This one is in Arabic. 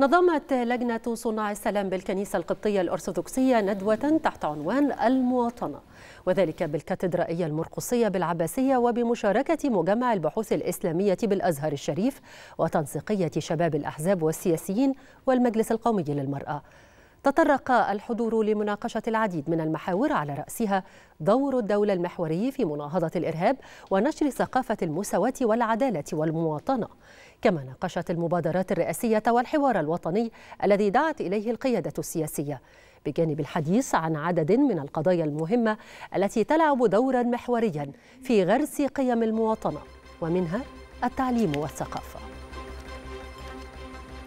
نظمت لجنة صناع السلام بالكنيسة القبطية الأرثوذكسية ندوة تحت عنوان المواطنة وذلك بالكاتدرائية المرقصية بالعباسية وبمشاركة مجمع البحوث الإسلامية بالأزهر الشريف وتنسيقية شباب الأحزاب والسياسيين والمجلس القومي للمرأة تطرق الحضور لمناقشة العديد من المحاور على رأسها دور الدولة المحوري في مناهضة الإرهاب ونشر ثقافة المساواة والعدالة والمواطنة كما ناقشت المبادرات الرئاسية والحوار الوطني الذي دعت إليه القيادة السياسية بجانب الحديث عن عدد من القضايا المهمة التي تلعب دورا محوريا في غرس قيم المواطنة ومنها التعليم والثقافه